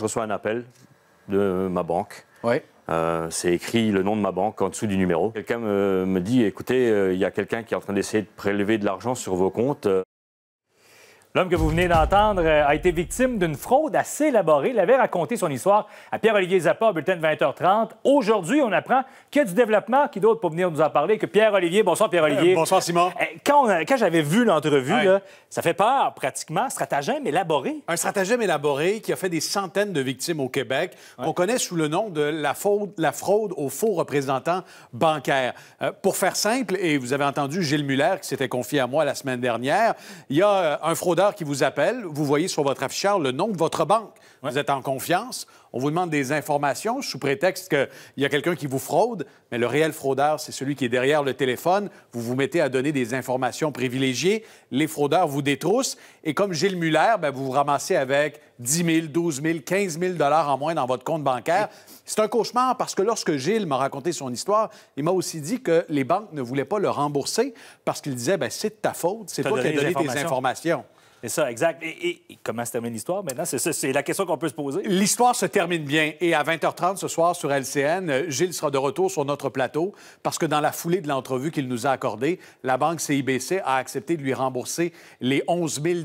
Je reçois un appel de ma banque. Euh, c'est écrit le nom de ma banque en dessous du numéro. Quelqu'un me, dit écoutez, euh, il y a quelqu'un qui est en train d'essayer de prélever de l'argent sur vos comptes. L'homme que vous venez d'entendre euh, a été victime d'une fraude assez élaborée. Il avait raconté son histoire à Pierre-Olivier Zappa, bulletin de 20h30. Aujourd'hui, on apprend qu'il y a du développement, qui d'autre pour venir nous en parler que Pierre-Olivier. Bonsoir, Pierre-Olivier. Euh, bonsoir, Simon. Euh, quand, quand j'avais vu l'entrevue, ça fait peur, pratiquement. Stratagème élaboré. Un stratagème élaboré qui a fait des centaines de victimes au Québec, On qu'on connaît sous le nom de la fraude, la fraude aux faux représentants bancaires. pour faire simple, et vous avez entendu Gilles Muller qui s'était confié à moi la semaine dernière, il y a un fraudeur qui vous appelle, vous voyez sur votre affichage le nom de votre banque. Vous êtes en confiance. On vous demande des informations sous prétexte qu'il y a quelqu'un qui vous fraude, mais le réel fraudeur, c'est celui qui est derrière le téléphone. Vous vous mettez à donner des informations privilégiées. Les fraudeurs vous détroussent. Et comme Gilles Muller, ben, vous vous ramassez avec 10 000, 12 000, 15 000 en moins dans votre compte bancaire. C'est un cauchemar parce que lorsque Gilles m'a raconté son histoire, il m'a aussi dit que les banques ne voulaient pas le rembourser parce qu'il disait ben, :« c'est de ta faute, c'est toi qui as donné des informations. C'est ça, exact. Et, comment se termine l'histoire maintenant? C'est la question qu'on peut se poser. L'histoire se termine bien. Et à 20h30 ce soir sur LCN, euh, Gilles sera de retour sur notre plateau parce que dans la foulée de l'entrevue qu'il nous a accordée, la banque CIBC a accepté de lui rembourser les 11 000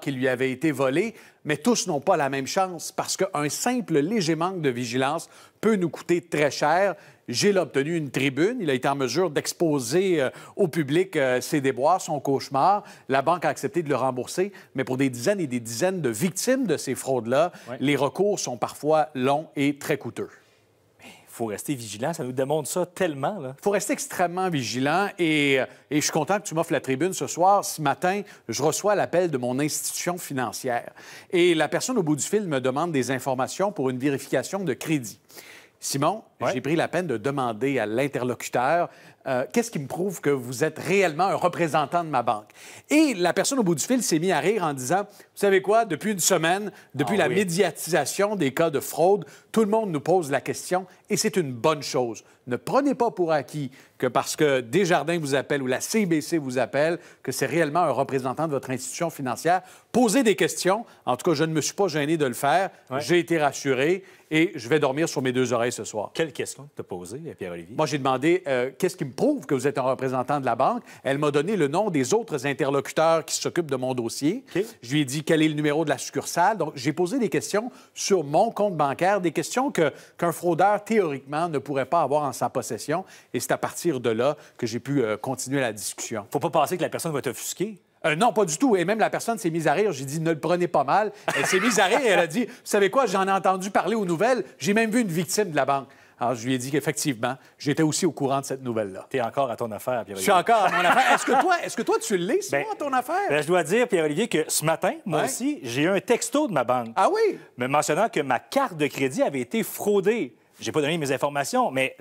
qui lui avaient été volés mais tous n'ont pas la même chance parce qu'un simple léger manque de vigilance peut nous coûter très cher. Gilles a obtenu une tribune. Il a été en mesure d'exposer euh, au public euh, ses déboires, son cauchemar. La banque a accepté de le rembourser, mais pour des dizaines et des dizaines de victimes de ces fraudes-là, les recours sont parfois longs et très coûteux faut rester vigilant. Ça nous demande ça tellement. Il faut rester extrêmement vigilant et, euh, et je suis content que tu m'offres la tribune ce soir. Ce matin, je reçois l'appel de mon institution financière et la personne au bout du fil me demande des informations pour une vérification de crédit. Simon, j'ai pris la peine de demander à l'interlocuteur euh, qu'est-ce qui me prouve que vous êtes réellement un représentant de ma banque? Et la personne au bout du fil s'est mise à rire en disant, vous savez quoi, depuis une semaine, depuis ah la médiatisation des cas de fraude, tout le monde nous pose la question et c'est une bonne chose. Ne prenez pas pour acquis que parce que Desjardins vous appelle ou la CBC vous appelle, que c'est réellement un représentant de votre institution financière. Posez des questions. En tout cas, je ne me suis pas gêné de le faire. J'ai été rassuré et je vais dormir sur mes deux oreilles ce soir. Quelle question t'as posée, Pierre-Olivier? Moi, j'ai demandé euh, qu'est-ce qui me prouve que vous êtes un représentant de la banque. Elle m'a donné le nom des autres interlocuteurs qui s'occupent de mon dossier. Je lui ai dit quel est le numéro de la succursale. Donc, j'ai posé des questions sur mon compte bancaire, des questions qu'un fraudeur, théoriquement, ne pourrait pas avoir en sa possession. Et c'est à partir de là que j'ai pu euh, continuer la discussion. Faut pas penser que la personne va t'offusquer. Euh, non, pas du tout. Et même la personne s'est mise à rire. J'ai dit, ne le prenez pas mal. Elle s'est mise à rire et elle a dit, vous savez quoi, j'en ai entendu parler aux nouvelles. J'ai même vu une victime de la banque. Alors, je lui ai dit qu'effectivement, j'étais aussi au courant de cette nouvelle-là. Tu es encore à ton affaire, Pierre-Olivier. Je suis encore à mon affaire. Est-ce que toi, est-ce que toi tu lis, ben, ton affaire? Ben, je dois dire, Pierre-Olivier, que ce matin, moi aussi, j'ai eu un texto de ma banque. Ah oui? Me mentionnant que ma carte de crédit avait été fraudée. J'ai pas donné mes informations, mais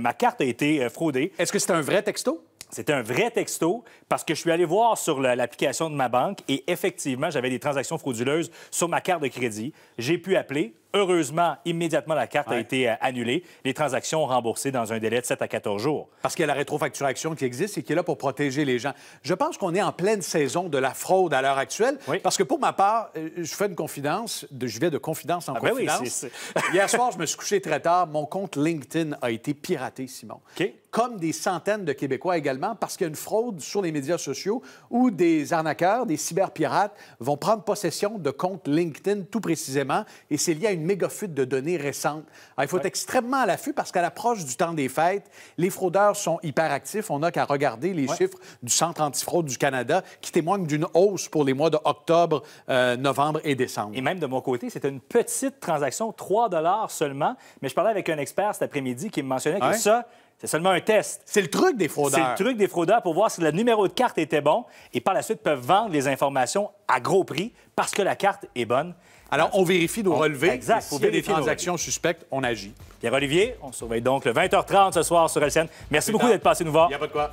ma carte a été euh, fraudée. Est-ce que c'est un vrai texto? C'était un vrai texto parce que je suis allé voir sur l'application de ma banque et effectivement, j'avais des transactions frauduleuses sur ma carte de crédit. J'ai pu appeler, Heureusement, immédiatement, la carte a été euh, annulée. Les transactions remboursées dans un délai de 7 à 14 jours. Parce qu'il y a la rétrofacturation qui existe et qui est là pour protéger les gens. Je pense qu'on est en pleine saison de la fraude à l'heure actuelle. Parce que pour ma part, euh, je fais une confidence, de, je vais de confidence en ah ben confidence. Hier soir, je me suis couché très tard. Mon compte LinkedIn a été piraté, Simon. comme des centaines de Québécois également, parce qu'il y a une fraude sur les médias sociaux où des arnaqueurs, des cyberpirates vont prendre possession de comptes LinkedIn tout précisément, et c'est lié à une mégafut de données récentes. il faut être extrêmement à l'affût parce qu'à l'approche du temps des fêtes, les fraudeurs sont hyperactifs. On n'a qu'à regarder les chiffres du Centre antifraude du Canada qui témoignent d'une hausse pour les mois de octobre, euh, novembre et décembre. Et même de mon côté, c'est une petite transaction, 3 seulement. Mais je parlais avec un expert cet après-midi qui me mentionnait que ça, c'est seulement un test. C'est le truc des fraudeurs. C'est le truc des fraudeurs pour voir si le numéro de carte était bon et par la suite peuvent vendre les informations à gros prix parce que la carte est bonne. Alors, on vérifie nos relevés. Exact. S'il vérifier y des transactions suspectes, on agit. Pierre-Olivier, on surveille donc le 20h30 ce soir sur LCN. Merci beaucoup d'être passé nous voir. Il n'y a pas de quoi.